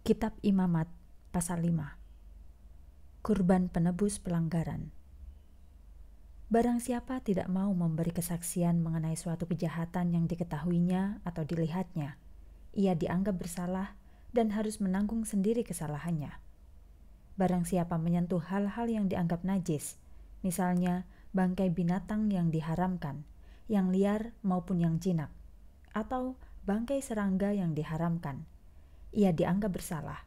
Kitab Imamat pasal 5 Kurban penebus pelanggaran Barang siapa tidak mau memberi kesaksian mengenai suatu kejahatan yang diketahuinya atau dilihatnya, ia dianggap bersalah dan harus menanggung sendiri kesalahannya. Barang siapa menyentuh hal-hal yang dianggap najis, misalnya bangkai binatang yang diharamkan, yang liar maupun yang jinak, atau bangkai serangga yang diharamkan – ia dianggap bersalah,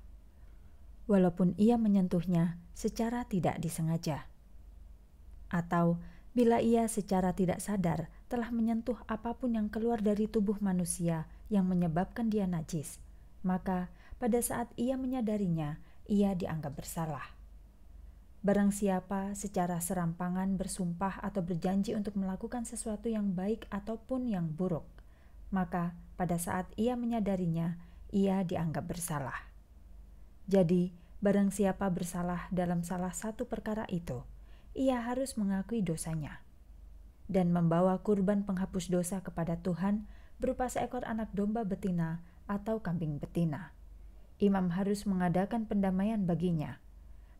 walaupun ia menyentuhnya secara tidak disengaja, atau bila ia secara tidak sadar telah menyentuh apapun yang keluar dari tubuh manusia yang menyebabkan dia najis, maka pada saat ia menyadarinya, ia dianggap bersalah. Barang siapa secara serampangan bersumpah atau berjanji untuk melakukan sesuatu yang baik ataupun yang buruk, maka pada saat ia menyadarinya, ia dianggap bersalah. Jadi, barang siapa bersalah dalam salah satu perkara itu, ia harus mengakui dosanya dan membawa kurban penghapus dosa kepada Tuhan berupa seekor anak domba betina atau kambing betina. Imam harus mengadakan pendamaian baginya,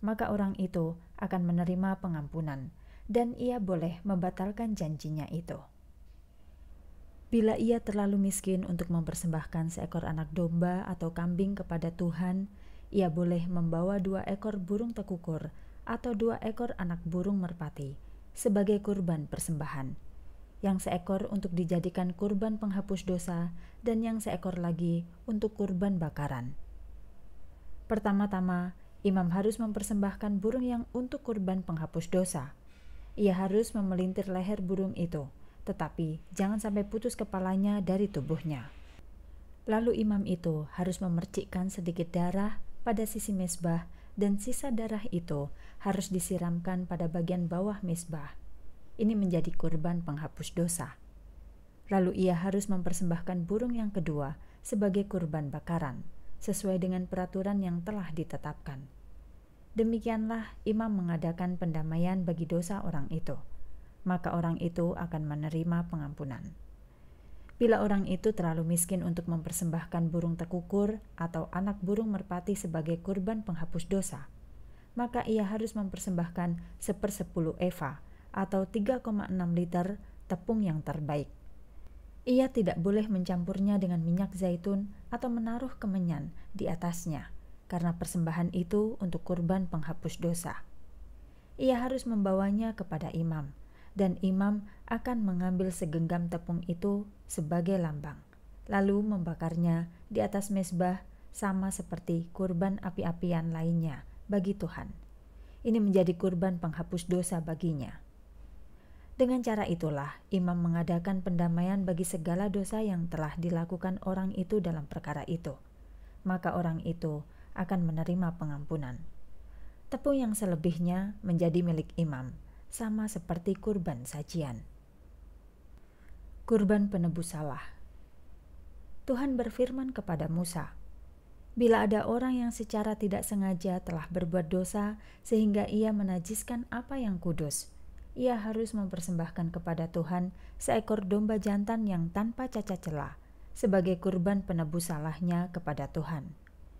maka orang itu akan menerima pengampunan, dan ia boleh membatalkan janjinya itu. Bila ia terlalu miskin untuk mempersembahkan seekor anak domba atau kambing kepada Tuhan, ia boleh membawa dua ekor burung tekukur atau dua ekor anak burung merpati sebagai kurban persembahan. Yang seekor untuk dijadikan kurban penghapus dosa, dan yang seekor lagi untuk kurban bakaran. Pertama-tama, imam harus mempersembahkan burung yang untuk kurban penghapus dosa. Ia harus memelintir leher burung itu tetapi jangan sampai putus kepalanya dari tubuhnya. Lalu imam itu harus memercikkan sedikit darah pada sisi mesbah dan sisa darah itu harus disiramkan pada bagian bawah mesbah. Ini menjadi kurban penghapus dosa. Lalu ia harus mempersembahkan burung yang kedua sebagai kurban bakaran, sesuai dengan peraturan yang telah ditetapkan. Demikianlah imam mengadakan pendamaian bagi dosa orang itu maka orang itu akan menerima pengampunan. Bila orang itu terlalu miskin untuk mempersembahkan burung tekukur atau anak burung merpati sebagai kurban penghapus dosa, maka ia harus mempersembahkan sepersepuluh eva atau 3,6 liter tepung yang terbaik. Ia tidak boleh mencampurnya dengan minyak zaitun atau menaruh kemenyan di atasnya, karena persembahan itu untuk kurban penghapus dosa. Ia harus membawanya kepada imam, dan imam akan mengambil segenggam tepung itu sebagai lambang, lalu membakarnya di atas mesbah sama seperti kurban api-apian lainnya bagi Tuhan. Ini menjadi kurban penghapus dosa baginya. Dengan cara itulah imam mengadakan pendamaian bagi segala dosa yang telah dilakukan orang itu dalam perkara itu. Maka orang itu akan menerima pengampunan. Tepung yang selebihnya menjadi milik imam sama seperti kurban sajian. Kurban penebus salah. Tuhan berfirman kepada Musa, "Bila ada orang yang secara tidak sengaja telah berbuat dosa sehingga ia menajiskan apa yang kudus, ia harus mempersembahkan kepada Tuhan seekor domba jantan yang tanpa cacat celah sebagai kurban penebus salahnya kepada Tuhan.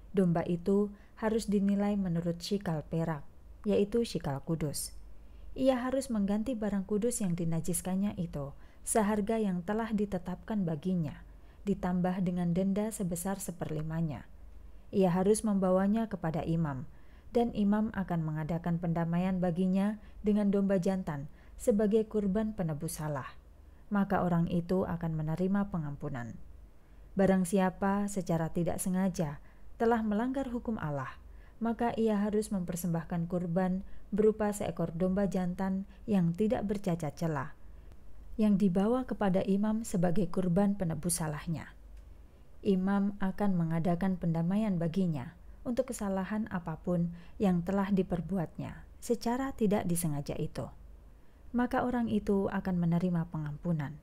Domba itu harus dinilai menurut shikal perak, yaitu shikal kudus ia harus mengganti barang kudus yang dinajiskannya itu, seharga yang telah ditetapkan baginya, ditambah dengan denda sebesar seperlimanya. Ia harus membawanya kepada imam, dan imam akan mengadakan pendamaian baginya dengan domba jantan sebagai kurban penebus salah. Maka orang itu akan menerima pengampunan. Barang siapa secara tidak sengaja telah melanggar hukum Allah, maka ia harus mempersembahkan kurban berupa seekor domba jantan yang tidak bercacat celah, yang dibawa kepada imam sebagai kurban penebus salahnya. Imam akan mengadakan pendamaian baginya untuk kesalahan apapun yang telah diperbuatnya secara tidak disengaja itu. Maka orang itu akan menerima pengampunan.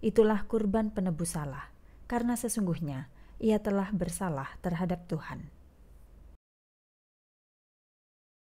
Itulah kurban penebus salah, karena sesungguhnya ia telah bersalah terhadap Tuhan.